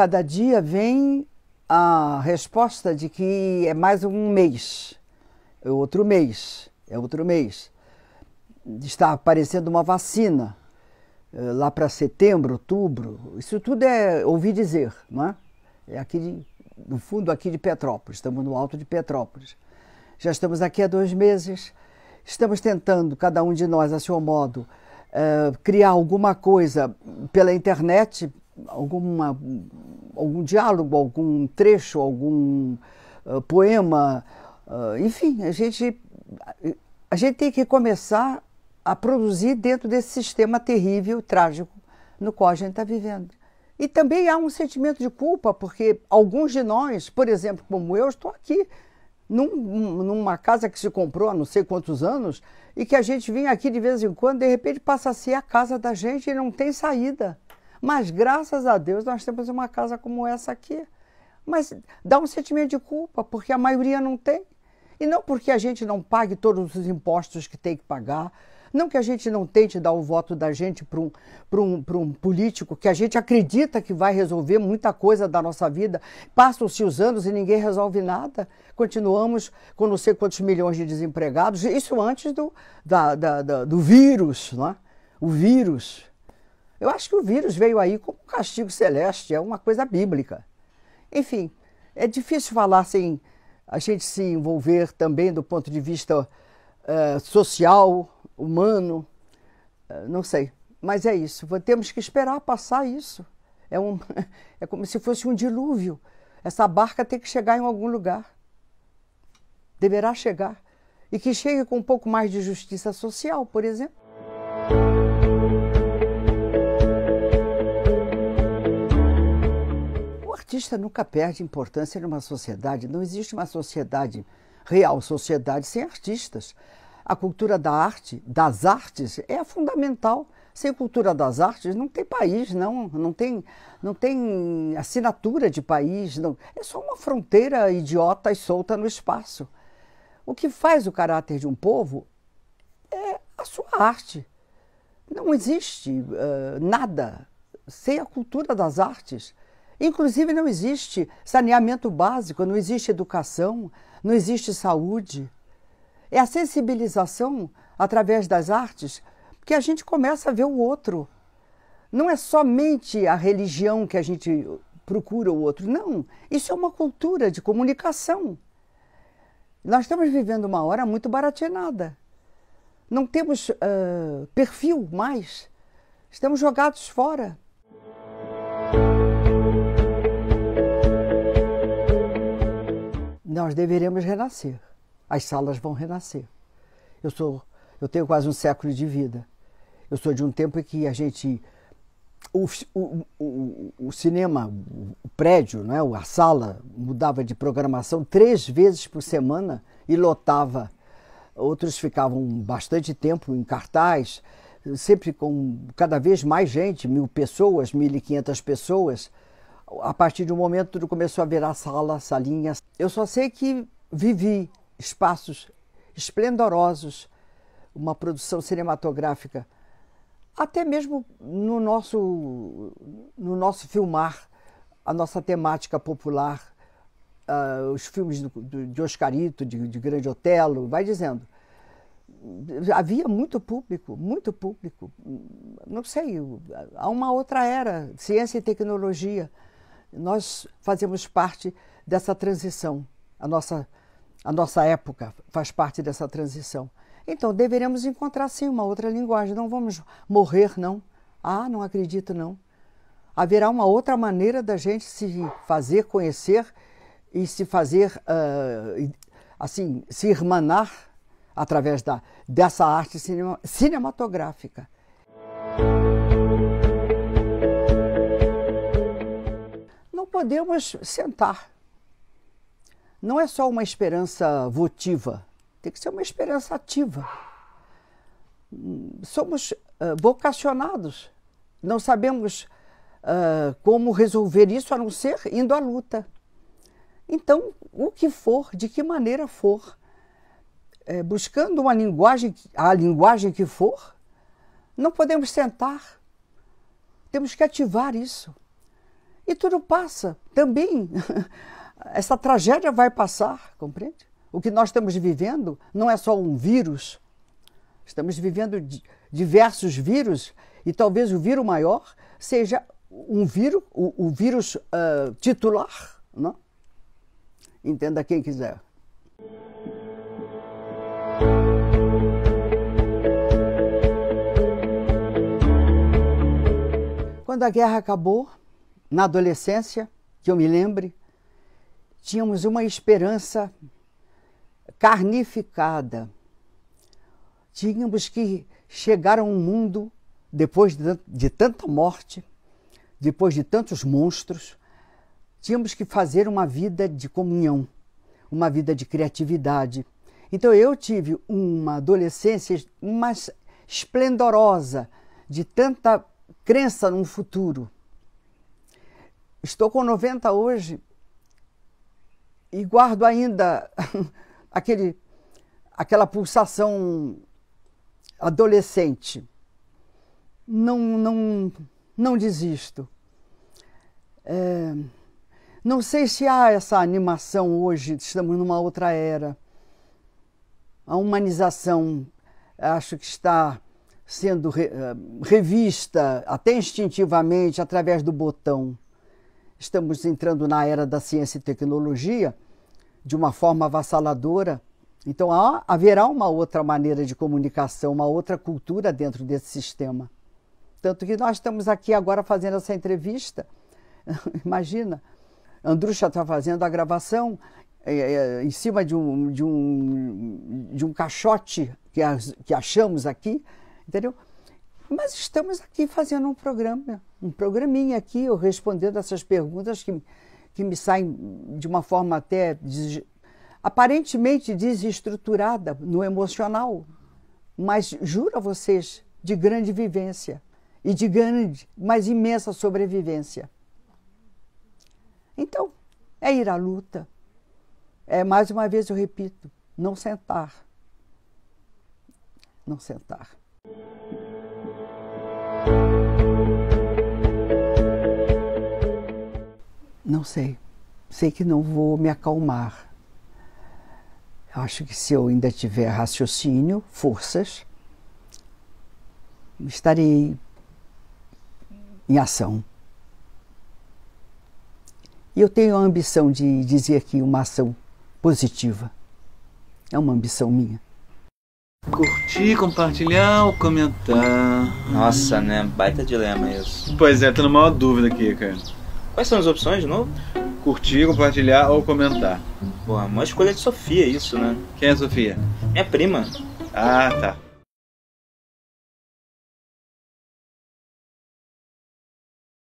cada dia vem a resposta de que é mais um mês, é outro mês, é outro mês. Está aparecendo uma vacina eh, lá para setembro, outubro. Isso tudo é ouvir dizer, não é? É aqui de, no fundo aqui de Petrópolis, estamos no alto de Petrópolis. Já estamos aqui há dois meses, estamos tentando, cada um de nós a seu modo, eh, criar alguma coisa pela internet, alguma, algum diálogo, algum trecho, algum uh, poema. Uh, enfim, a gente, a gente tem que começar a produzir dentro desse sistema terrível, trágico, no qual a gente está vivendo. E também há um sentimento de culpa, porque alguns de nós, por exemplo, como eu, estou aqui num, numa casa que se comprou há não sei quantos anos e que a gente vinha aqui de vez em quando, de repente passa a ser a casa da gente e não tem saída. Mas graças a Deus nós temos uma casa como essa aqui. Mas dá um sentimento de culpa, porque a maioria não tem. E não porque a gente não pague todos os impostos que tem que pagar, não que a gente não tente dar o voto da gente para um, um, um político que a gente acredita que vai resolver muita coisa da nossa vida. Passam-se os anos e ninguém resolve nada. Continuamos com não sei quantos milhões de desempregados. Isso antes do, da, da, da, do vírus, não é? O vírus. Eu acho que o vírus veio aí como um castigo celeste, é uma coisa bíblica. Enfim, é difícil falar sem a gente se envolver também do ponto de vista uh, social, humano, uh, não sei. Mas é isso, temos que esperar passar isso. É, um, é como se fosse um dilúvio. Essa barca tem que chegar em algum lugar. Deverá chegar. E que chegue com um pouco mais de justiça social, por exemplo. artista nunca perde importância numa sociedade. Não existe uma sociedade real, sociedade sem artistas. A cultura da arte, das artes, é fundamental. Sem cultura das artes não tem país, não, não tem, não tem assinatura de país, não. É só uma fronteira idiota e solta no espaço. O que faz o caráter de um povo é a sua arte. Não existe uh, nada sem a cultura das artes. Inclusive, não existe saneamento básico, não existe educação, não existe saúde. É a sensibilização através das artes que a gente começa a ver o outro. Não é somente a religião que a gente procura o outro, não. Isso é uma cultura de comunicação. Nós estamos vivendo uma hora muito baratinada. Não temos uh, perfil mais. Estamos jogados fora. nós deveremos renascer. As salas vão renascer. Eu sou, eu tenho quase um século de vida. Eu sou de um tempo em que a gente o, o, o, o cinema, o prédio, é a sala mudava de programação três vezes por semana e lotava. Outros ficavam bastante tempo em cartaz, sempre com cada vez mais gente, mil pessoas, mil e quinhentas pessoas a partir de um momento começou a virar sala, salinhas. Eu só sei que vivi espaços esplendorosos, uma produção cinematográfica, até mesmo no nosso, no nosso filmar, a nossa temática popular, uh, os filmes do, do, de Oscarito, de, de Grande Otelo, vai dizendo. Havia muito público, muito público. Não sei, há uma outra era, ciência e tecnologia. Nós fazemos parte dessa transição. A nossa, a nossa época faz parte dessa transição. Então, deveremos encontrar sim uma outra linguagem. Não vamos morrer, não. Ah, não acredito, não. Haverá uma outra maneira da gente se fazer conhecer e se fazer, uh, assim, se irmanar através da, dessa arte cinema, cinematográfica. podemos sentar. Não é só uma esperança votiva, tem que ser uma esperança ativa. Somos uh, vocacionados, não sabemos uh, como resolver isso a não ser indo à luta. Então, o que for, de que maneira for, é, buscando uma linguagem, a linguagem que for, não podemos sentar. Temos que ativar isso. E tudo passa também. Essa tragédia vai passar, compreende? O que nós estamos vivendo não é só um vírus. Estamos vivendo diversos vírus e talvez o vírus maior seja um vírus, o, o vírus uh, titular, não? Entenda quem quiser. Quando a guerra acabou, na adolescência, que eu me lembre, tínhamos uma esperança carnificada. Tínhamos que chegar a um mundo, depois de tanta morte, depois de tantos monstros, tínhamos que fazer uma vida de comunhão, uma vida de criatividade. Então eu tive uma adolescência mais esplendorosa, de tanta crença num futuro. Estou com 90 hoje e guardo ainda aquele, aquela pulsação adolescente. Não, não, não desisto. É, não sei se há essa animação hoje, estamos numa outra era. A humanização acho que está sendo re, eh, revista até instintivamente através do botão. Estamos entrando na era da ciência e tecnologia de uma forma avassaladora. Então há, haverá uma outra maneira de comunicação, uma outra cultura dentro desse sistema. Tanto que nós estamos aqui agora fazendo essa entrevista. Imagina, Andrucha está fazendo a gravação é, é, em cima de um, de um, de um caixote que, as, que achamos aqui, entendeu? Mas estamos aqui fazendo um programa, um programinha aqui, eu respondendo essas perguntas que, que me saem de uma forma até des, aparentemente desestruturada no emocional, mas juro a vocês, de grande vivência e de grande, mas imensa sobrevivência. Então, é ir à luta. É, mais uma vez eu repito, não sentar. Não sentar. Não sei. Sei que não vou me acalmar. Acho que se eu ainda tiver raciocínio, forças, estarei em ação. E eu tenho a ambição de dizer aqui uma ação positiva é uma ambição minha. Curtir, compartilhar ou comentar? Nossa, né? Baita dilema isso. Pois é, tô numa dúvida aqui, cara. Quais são as opções de novo? Curtir, compartilhar ou comentar. Pô, uma escolha de Sofia é isso, né? Quem é a Sofia? Minha prima. Ah, tá.